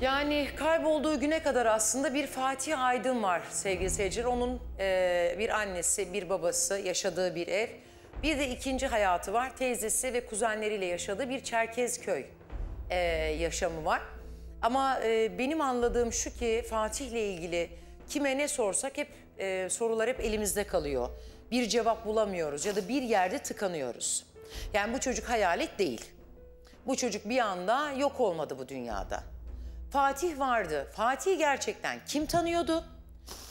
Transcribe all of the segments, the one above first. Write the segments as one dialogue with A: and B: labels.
A: Yani kaybolduğu güne kadar aslında bir Fatih Aydın var sevgili seyirciler. Onun e, bir annesi, bir babası, yaşadığı bir ev. Bir de ikinci hayatı var. Teyzesi ve kuzenleriyle yaşadığı bir Çerkezköy e, yaşamı var. Ama e, benim anladığım şu ki Fatih'le ilgili kime ne sorsak hep e, sorular hep elimizde kalıyor. Bir cevap bulamıyoruz ya da bir yerde tıkanıyoruz. Yani bu çocuk hayalet değil. Bu çocuk bir anda yok olmadı bu dünyada. Fatih vardı. Fatih gerçekten kim tanıyordu?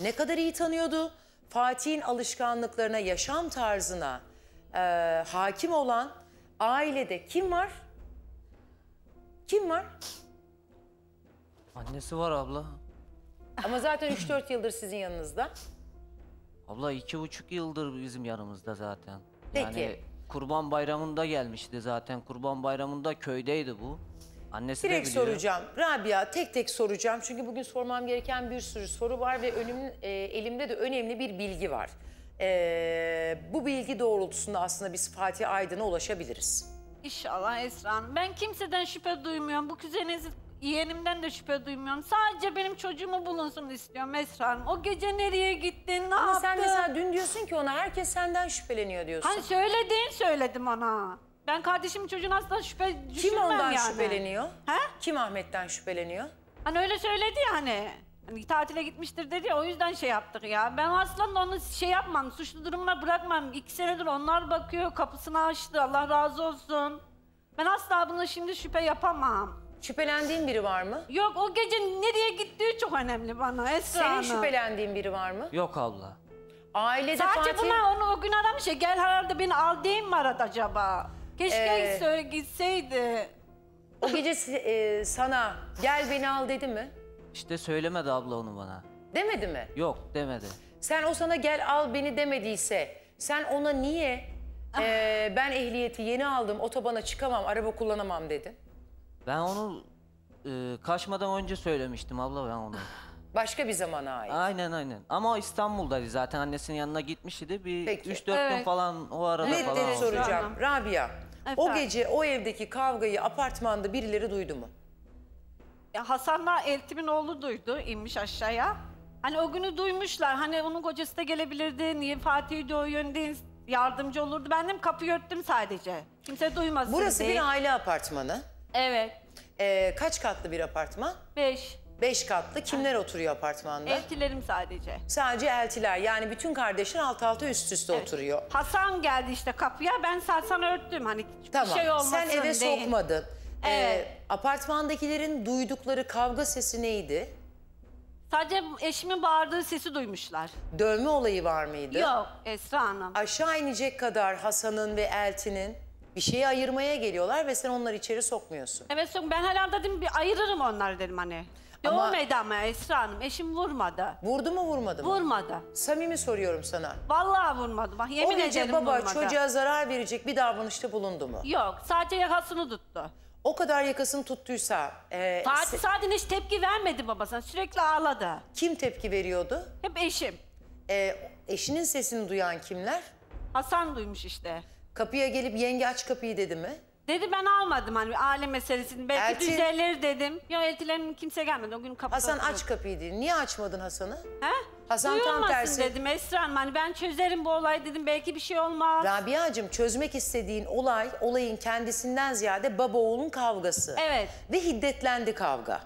A: Ne kadar iyi tanıyordu? Fatih'in alışkanlıklarına, yaşam tarzına e, hakim olan ailede kim var? Kim var?
B: Annesi var abla.
A: Ama zaten 3-4 yıldır sizin yanınızda.
B: Abla iki buçuk yıldır bizim yanımızda zaten. Peki. Yani Kurban Bayramı'nda gelmişti zaten. Kurban Bayramı'nda köydeydi bu. Annesi de Direkt soracağım.
A: Rabia tek tek soracağım. Çünkü bugün sormam gereken bir sürü soru var ve önüm, e, elimde de önemli bir bilgi var. E, bu bilgi doğrultusunda aslında biz Fatih Aydın'a ulaşabiliriz.
C: İnşallah Esra Hanım. Ben kimseden şüphe duymuyorum. Bu kuzeniniz yeğenimden de şüphe duymuyorum. Sadece benim çocuğumu bulunsun istiyorum Esra Hanım. O gece nereye gittin, ne yaptın? Ama yaptın? sen mesela dün diyorsun
A: ki ona herkes senden şüpheleniyor diyorsun. Hani söyledin
C: söyledim ona. Ben kardeşimin çocuğun asla şüphe Kim ondan yani. şüpheleniyor?
A: He? Kim Ahmet'ten şüpheleniyor?
C: Hani öyle söyledi ya hani. Hani tatile gitmiştir dedi ya o yüzden şey yaptık ya. Ben aslan onu şey yapmam, suçlu durumuna bırakmam. İki senedir onlar bakıyor, kapısını açtı. Allah razı olsun. Ben asla bunu şimdi şüphe yapamam.
A: Şüphelendiğin biri var mı? Yok o gece nereye gittiği çok önemli bana Esra Senin Hanım. şüphelendiğin biri var mı?
B: Yok abla.
A: Ailede Sadece Fatih... buna onu o gün aramış ya gel herhalde beni al değil mi aradı
C: acaba? Keşke
A: Ee, gitseydi. O gece e, sana gel beni al dedi mi?
B: İşte söylemedi abla onu bana. Demedi mi? Yok demedi.
A: Sen o sana gel al beni demediyse sen ona niye ah. e, ben ehliyeti yeni aldım otobana çıkamam araba kullanamam dedin?
B: Ben onu e, kaçmadan önce söylemiştim abla ben onu. Başka bir zamana ait. Aynen aynen. Ama o İstanbul'daydı zaten. Annesinin yanına gitmişti. Bir 3-4 gün falan o arada Ne falan.
A: oldu. soracağım. Rabia. O gece o evdeki kavgayı apartmanda birileri duydu mu?
C: Ya Hasan'la Eltim'in oğlu duydu, inmiş aşağıya. Hani o günü duymuşlar. Hani onun kocası da gelebilirdi. Niye Fatih'i de o yönde yardımcı olurdu. Ben de kapıyı örttüm sadece. Kimse duymasın Burası diye. bir aile
A: apartmanı. Evet. Ee, kaç katlı bir apartman? Beş. Beş katlı kimler oturuyor apartmanda? Eltilerim sadece. Sadece eltiler yani bütün kardeşin alt altı üst üste Evet. oturuyor. Hasan geldi işte kapıya ben sarsan örttüm hani şey Tamam bir şey olmasın sen eve diye. sokmadın. Ee, apartmandakilerin duydukları kavga sesi neydi? Sadece eşimin bağırdığı sesi duymuşlar. Dövme olayı var mıydı? Yok
C: Esra Hanım.
A: Aşağı inecek kadar Hasan'ın ve Elti'nin bir şeyi ayırmaya geliyorlar ve sen onları içeri sokmuyorsun.
C: Evet ben herhalde dedim bir ayırırım onları dedim hani. Dövmedi ama Esra Hanım. Eşim vurmadı. Vurdu mu vurmadı
A: mı? Vurmadı. Samimi soruyorum sana.
C: Vallahi vurmadı. Bak yemin o gece ederim baba çocuğa zarar
A: verecek bir davranışta bulundu mu? Yok. Sadece yakasını tuttu. O kadar yakasını tuttuysa... E, Fatih Sadin hiç tepki vermedi babasına. Sürekli ağladı. Kim tepki veriyordu? Hep eşim. E, eşinin sesini duyan kimler? Hasan duymuş işte. Kapıya gelip yenge aç kapıyı dedi mi? Dedi
C: ben almadım hani aile
A: meselesini. Belki Elçin- düzelir dedim. Ya eltilerim kimse gelmedi. O gün kapıda Hasan oturuyordu. aç kapıyı diye. Niye açmadın Hasan'ı? He?
C: Hasan tam tersi. dedim Esra Hanım. Hani ben çözerim bu olayı dedim. Belki bir şey olmaz.
A: Rabia'cığım çözmek istediğin olay olayın kendisinden ziyade baba oğlun kavgası. Evet. Ve hiddetlendi kavga.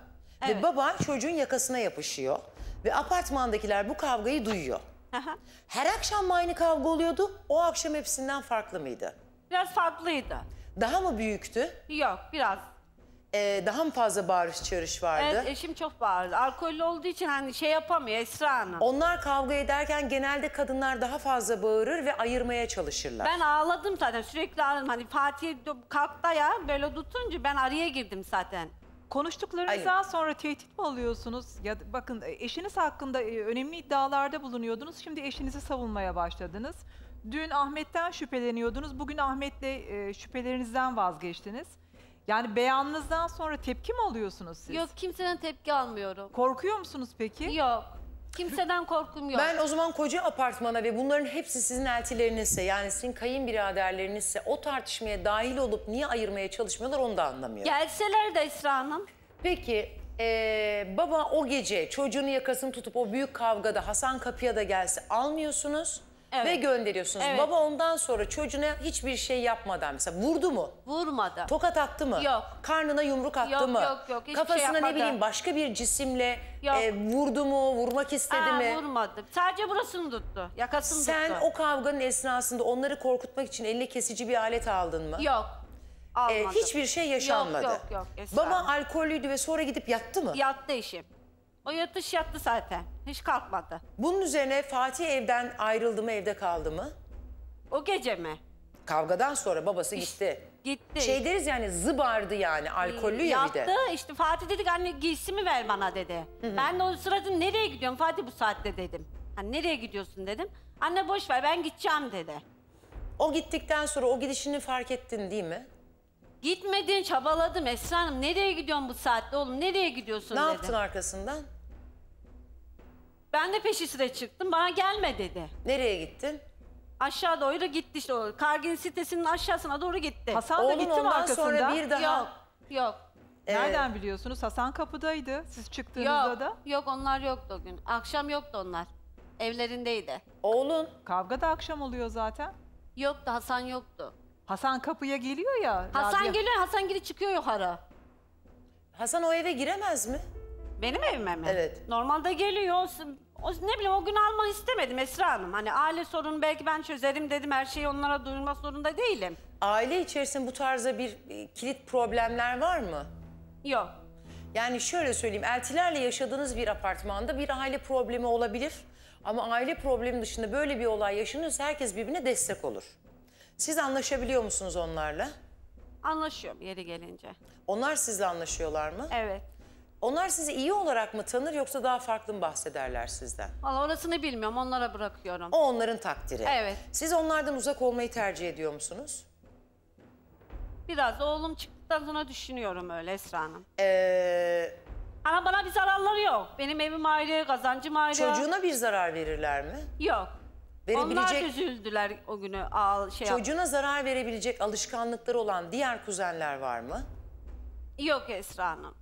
A: Ve baba çocuğun yakasına yapışıyor. Ve apartmandakiler bu kavgayı duyuyor. Her akşam aynı kavga oluyordu? O akşam hepsinden farklı mıydı? Biraz farklıydı. Daha mı büyüktü? Yok biraz. Ee, daha mı fazla bağırış çağırış vardı? Evet eşim çok bağırdı. Alkollü olduğu için hani şey yapamıyor Esra Hanım. Onlar kavga ederken genelde kadınlar daha fazla bağırır ve ayırmaya çalışırlar. Ben ağladım
C: zaten sürekli ağladım. Hani Fatih kalktı ya böyle tutunca ben araya girdim zaten. Konuştuklarınızdan Hayır. sonra tehdit mi alıyorsunuz? Ya bakın eşiniz hakkında e, önemli iddialarda bulunuyordunuz. Şimdi eşinizi savunmaya başladınız. Dün Ahmet'ten şüpheleniyordunuz. Bugün Ahmet'le e, şüphelerinizden vazgeçtiniz. Yani beyanınızdan sonra tepki mi
A: alıyorsunuz siz? Yok
C: kimseden tepki almıyorum. Korkuyor musunuz peki? Yok. Kimseden korkum yok. Ben o zaman
A: koca apartmana ve bunların hepsi sizin eltilerinizse yani sizin kayınbiraderlerinizse o tartışmaya dahil olup niye ayırmaya çalışmıyorlar onu da anlamıyorum. Gelseler de Esra Hanım. Peki ee, baba o gece çocuğunu yakasını tutup o büyük kavgada Hasan kapıya da gelse almıyorsunuz. Evet. Ve gönderiyorsunuz. Evet. Baba ondan sonra çocuğuna hiçbir şey yapmadan mesela vurdu mu? Vurmadı. Tokat attı mı? Yok. Karnına yumruk attı yok, mı? Yok yok yok. Şey Kafasına şey ne bileyim başka bir cisimle e, vurdu mu? Vurmak istedi Aa, mi?
C: Vurmadı. Sadece burasını tuttu.
A: Yakasını Sen tuttu. Sen o kavganın esnasında onları korkutmak için elle kesici bir alet aldın mı? Yok. E, Almadım. E, hiçbir şey yaşanmadı. Yok yok yok. Baba alkollüydü ve sonra gidip yattı mı? Yattı işim.
C: O yatış yattı zaten. Hiç kalkmadı.
A: Bunun üzerine Fatih evden ayrıldı mı, evde kaldı mı? O gece mi? Kavgadan sonra babası gitti. Gitti. Şey deriz yani zıbardı yani, alkollü ya bir de. Yattı
C: işte Fatih dedik anne giysi mi ver bana dedi. Hı hı. Ben de o sırada nereye gidiyorum Fatih bu saatte dedim. Hani nereye gidiyorsun dedim. Anne boş ver ben gideceğim dedi. O gittikten sonra o gidişini fark ettin değil mi? Gitmedin çabaladım Esra Hanım. Nereye gidiyorsun bu saatte oğlum? Nereye gidiyorsun Ne dedim. yaptın arkasından? Ben de peşi sıra çıktım. Bana gelme dedi. Nereye gittin? Aşağı doğru gitti işte o. Kargin sitesinin aşağısına doğru gitti. Hasan da Oğlun gitti mi ondan arkasında? sonra bir daha... Yok. Yok. e, Nereden biliyorsunuz? Hasan kapıdaydı. Siz çıktığınızda Yok. da Yok onlar yoktu o gün. Akşam yoktu onlar. Evlerindeydi. Oğlun kavga da akşam oluyor zaten. Yoktu Hasan yoktu. Hasan kapıya geliyor ya. Hasan Rabia. geliyor, Hasan geri çıkıyor yukarı. Hasan o eve giremez mi? Benim evime mi? Evet. Normalde geliyor. O, ne bileyim o gün almak istemedim Esra Hanım. Hani aile sorunu belki ben çözerim dedim. Her şeyi onlara duyurmak zorunda
A: değilim. Aile içerisinde bu tarzda bir e, kilit problemler var mı? Yok. Yani şöyle söyleyeyim, eltilerle yaşadığınız bir apartmanda bir aile problemi olabilir. Ama aile problemi dışında böyle bir olay yaşanıyorsa herkes birbirine destek olur. Siz anlaşabiliyor musunuz onlarla? Anlaşıyorum yeri gelince. Onlar sizle anlaşıyorlar mı? Evet. Onlar sizi iyi olarak mı tanır yoksa daha farklı mı bahsederler sizden?
C: Valla orasını bilmiyorum onlara bırakıyorum. O onların
A: takdiri. Evet. Siz onlardan uzak olmayı tercih ediyor musunuz?
C: Biraz oğlum çıktıktan sonra düşünüyorum öyle Esra Hanım.
A: Ee...
C: Ama bana bir zararları yok. Benim evim ayrı, kazancım ayrı. Çocuğuna bir zarar
A: verirler mi? Yok. Onlar
C: üzüldüler o günü. Ağ, şey yap- çocuğuna
A: zarar verebilecek alışkanlıkları olan diğer kuzenler var mı?
C: Yok Esra Hanım.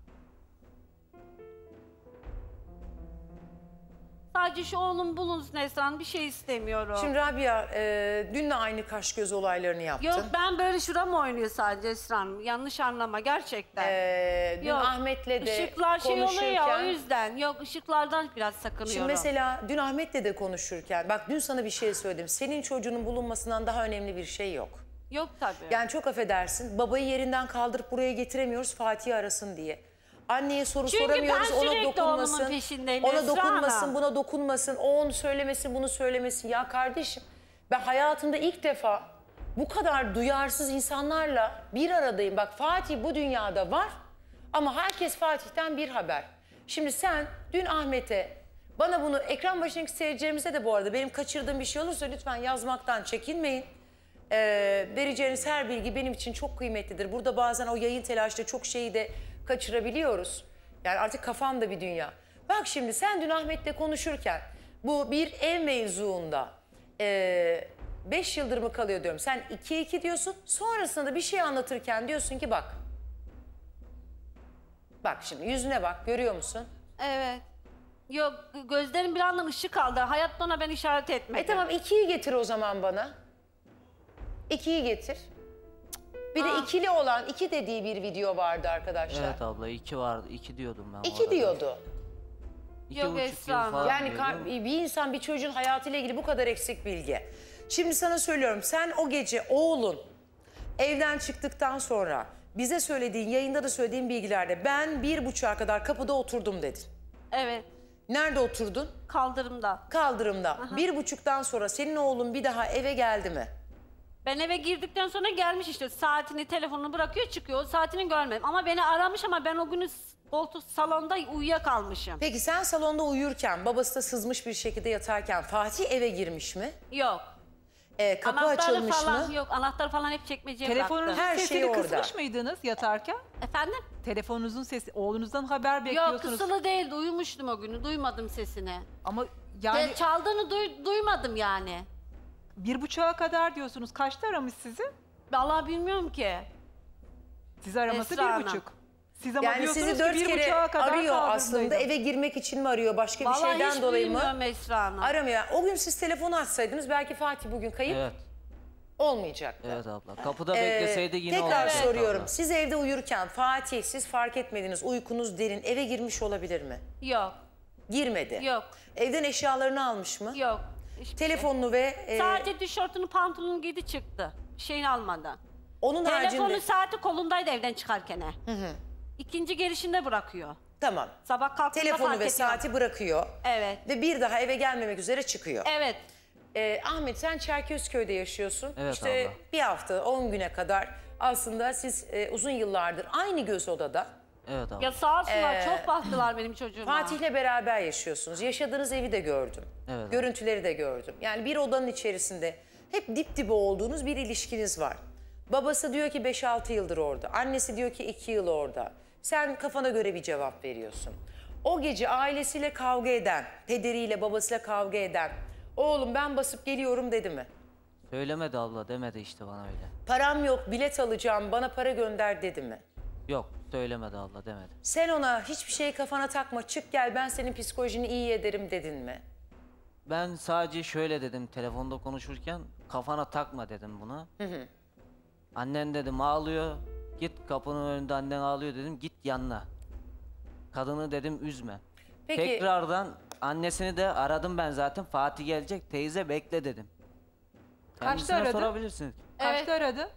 C: Sadece şu oğlum bulunsun Neslihan bir şey istemiyorum. Şimdi
A: Rabia e, dün de aynı kaş göz olaylarını yaptın. Yok
C: ben böyle şuram oynuyor sadece Esra Yanlış anlama gerçekten. Ee, dün Yok. Ahmet'le de Işıklar şey oluyor ya o yüzden. Yok ışıklardan biraz sakınıyorum. Şimdi mesela
A: dün Ahmet'le de konuşurken bak dün sana bir şey söyledim. Senin çocuğunun bulunmasından daha önemli bir şey yok. Yok tabii. Yani çok affedersin babayı yerinden kaldırıp buraya getiremiyoruz Fatih arasın diye. Anneye soru Çünkü soramıyoruz. ben ona dokunmasın, peşindeyim. Ona dokunmasın, Hanım. buna dokunmasın. O onu söylemesin, bunu söylemesin. Ya kardeşim ben hayatımda ilk defa bu kadar duyarsız insanlarla bir aradayım. Bak Fatih bu dünyada var ama herkes Fatih'ten bir haber. Şimdi sen dün Ahmet'e bana bunu ekran başındaki seyircilerimize de bu arada benim kaçırdığım bir şey olursa lütfen yazmaktan çekinmeyin. Ee, vereceğiniz her bilgi benim için çok kıymetlidir. Burada bazen o yayın telaşta çok şeyi de kaçırabiliyoruz. Yani artık kafam da bir dünya. Bak şimdi sen dün Ahmet'le konuşurken bu bir ev mevzuunda 5 e, beş yıldır mı kalıyor diyorum. Sen 2-2 diyorsun sonrasında da bir şey anlatırken diyorsun ki bak. Bak şimdi yüzüne bak görüyor musun? Evet. Yok gözlerim bir anda ışık kaldı. Hayat bana ben işaret etmedim. E tamam 2'yi getir o zaman bana. 2'yi getir. Bir de ikili olan iki dediği bir video vardı arkadaşlar. Evet
B: abla iki vardı. iki diyordum ben. İki diyordu.
A: İki Yok, Esra Yani diyordum. bir insan bir çocuğun hayatıyla ilgili bu kadar eksik bilgi. Şimdi sana söylüyorum sen o gece oğlun evden çıktıktan sonra bize söylediğin yayında da söylediğin bilgilerde ben bir buçuğa kadar kapıda oturdum dedin. Evet Nerede oturdun? kaldırımda. Kaldırımda. Bir buçuktan sonra senin oğlun bir daha eve geldi mi?
C: Ben eve girdikten sonra gelmiş işte saatini, telefonunu bırakıyor çıkıyor. Saatini görmedim ama beni aramış ama ben o günü koltuk salonda uyuyakalmışım. Peki
A: sen salonda uyurken, babası da sızmış bir şekilde yatarken Fatih eve girmiş mi? Yok. Ee, kapı açılmış falan mı?
C: yok. Anahtar falan hep çekmeceye Telefonunuzun bıraktı. Her şey sesini şey orada. kısmış mıydınız yatarken? Efendim?
A: Telefonunuzun sesi,
C: oğlunuzdan haber bekliyorsunuz. Yok kısılı değildi. Uyumuştum o günü. Duymadım sesini. Ama yani... De, çaldığını duy, duymadım yani. Bir buçuğa kadar diyorsunuz. Kaçta aramış sizi? Vallahi bilmiyorum ki.
A: Siz araması Esra bir Hanım. buçuk.
C: Siz ama Yani diyorsunuz sizi ki dört bir kere kadar arıyor aslında eve
A: girmek için mi arıyor başka bir şeyden dolayı mı? bilmiyorum Esra Hanım. Aramıyor. O gün siz telefonu açsaydınız belki Fatih bugün kayıp Evet, olmayacaktı. evet
B: abla. Kapıda Ee, bekleseydi yine tekrar olacaktı soruyorum. abla.
A: Siz evde uyurken Fatih siz fark etmediniz uykunuz derin eve girmiş olabilir mi? Yok, Girmedi. yok, Evden eşyalarını almış mı? yok. Hiçbir şey. Telefonunu ve... e, Sadece tişörtünü pantolonunu giydi çıktı. şeyini
C: almadan. onun haricinde... Telefonu saati kolundaydı evden çıkarken. Hı hı. İkinci gelişinde
A: bırakıyor. Tamam. Sabah kalktığında Telefonu fark ve ediyor. saati bırakıyor. Evet. Ve bir daha eve gelmemek üzere çıkıyor. Evet. Ee, Ahmet sen Çerkezköy'de yaşıyorsun. Evet işte abla. bir hafta 10 güne kadar aslında siz e, uzun yıllardır aynı göz odada Evet abla. Ya sağ olsunlar Ee, çok
C: baktılar benim çocuğuma. Fatih'le
A: beraber yaşıyorsunuz. Yaşadığınız evi de gördüm. Evet. Görüntüleri de gördüm. Yani bir odanın içerisinde hep dip dibe olduğunuz bir ilişkiniz var. Babası diyor ki 5-6 yıldır orada. Annesi diyor ki 2 yıl orada. Sen kafana göre bir cevap veriyorsun. O gece ailesiyle kavga eden, pederiyle babasıyla kavga eden, oğlum ben basıp geliyorum dedi mi?
B: Söylemedi abla demedi işte bana öyle.
A: Param yok bilet alacağım bana para gönder dedi mi?
B: Yok söylemedi Allah demedi.
A: Sen ona hiçbir şeyi kafana takma çık gel ben senin psikolojini iyi ederim dedin mi?
B: Ben sadece şöyle dedim telefonda konuşurken kafana takma dedim buna. Hı hı. Annen dedim ağlıyor git kapının önünde annen ağlıyor dedim git yanına. Kadını dedim üzme. Peki. Tekrardan annesini de aradım ben zaten Fatih gelecek teyze bekle dedim.
A: Kaçta aradı. sorabilirsiniz. Evet. Kaçta aradın?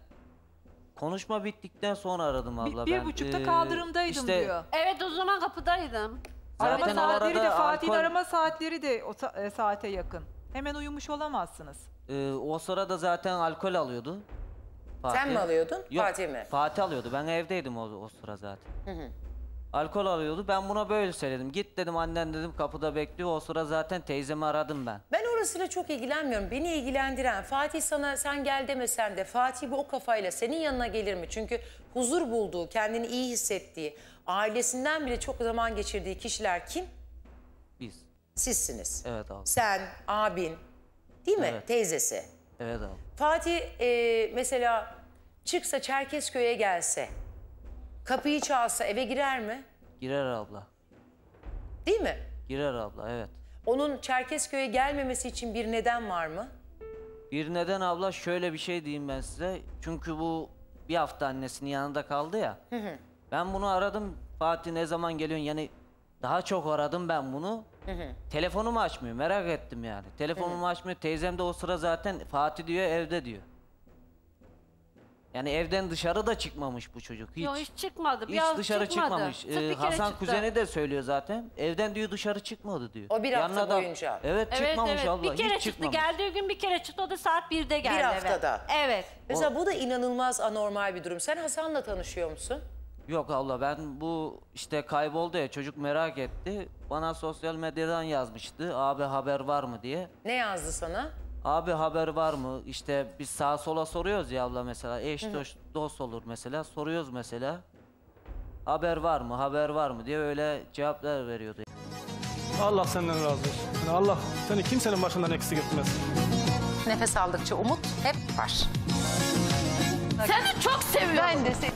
B: Konuşma bittikten sonra aradım abla. Bir, bir buçukta e, kaldırımdaydım işte, diyor.
C: Evet o zaman kapıdaydım. Arama Zaten saatleri de Fatih'in arama saatleri de o e, saate yakın. Hemen uyumuş olamazsınız.
B: Ee, o sırada zaten alkol alıyordu. Fatih. Sen mi alıyordun? Yok, Fatih mi? Fatih alıyordu. Ben evdeydim o, o sıra zaten. Hı hı. Alkol alıyordu. Ben buna böyle söyledim. Git dedim annen dedim kapıda bekliyor. O sıra zaten teyzemi aradım ben.
A: Ben orasıyla çok ilgilenmiyorum. Beni ilgilendiren Fatih sana sen gel demesen de Fatih bu o kafayla senin yanına gelir mi? Çünkü huzur bulduğu, kendini iyi hissettiği, ailesinden bile çok zaman geçirdiği kişiler kim? Biz. Sizsiniz. Evet abi. Sen, abin, değil mi? Evet. Teyzesi. Evet abi. Fatih e, mesela çıksa Çerkezköy'e gelse, kapıyı çalsa eve girer mi?
B: Girer abla. Değil mi? Girer abla evet.
A: Onun Çerkezköy'e gelmemesi için bir neden var mı?
B: Bir neden abla şöyle bir şey diyeyim ben size. Çünkü bu bir hafta annesinin yanında kaldı ya. Hı hı. Ben bunu aradım. Fatih ne zaman geliyorsun? Yani daha çok aradım ben bunu. Hı hı. Telefonumu açmıyor. Merak ettim yani. Telefonumu hı hı. açmıyor. Teyzem de o sıra zaten Fatih diyor evde diyor. Yani evden dışarı da çıkmamış bu çocuk hiç. Yok hiç
C: çıkmadı. Hiç dışarı çıkmadı. çıkmamış. Ee,
B: Hasan çıktı. kuzeni de söylüyor zaten. Evden diyor dışarı çıkmadı diyor. O bir hafta da- boyunca. Evet, çıkmamış evet. abla. Bir kere hiç çıktı. çıkmamış.
C: Geldiği gün bir kere çıktı. O da saat 1'de geldi. Bir haftada. Evet. Mesela bu da
A: inanılmaz anormal bir durum. Sen Hasan'la tanışıyor musun?
B: Yok abla ben bu işte kayboldu ya çocuk merak etti. Bana sosyal medyadan yazmıştı. Abi haber var mı diye.
A: Ne yazdı sana?
B: Abi haber var mı? İşte biz sağa sola soruyoruz ya abla mesela. Eş evet. dost, dost olur mesela. Soruyoruz mesela. Haber var mı? Haber var mı diye öyle cevaplar veriyordu. Allah senden razı olsun. Allah seni kimsenin
C: başından eksik etmez.
A: Nefes aldıkça umut hep var. Seni çok seviyorum. Ben de seni.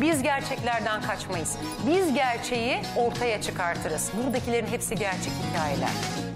A: Biz gerçeklerden kaçmayız. Biz gerçeği ortaya çıkartırız. Buradakilerin hepsi gerçek hikayeler.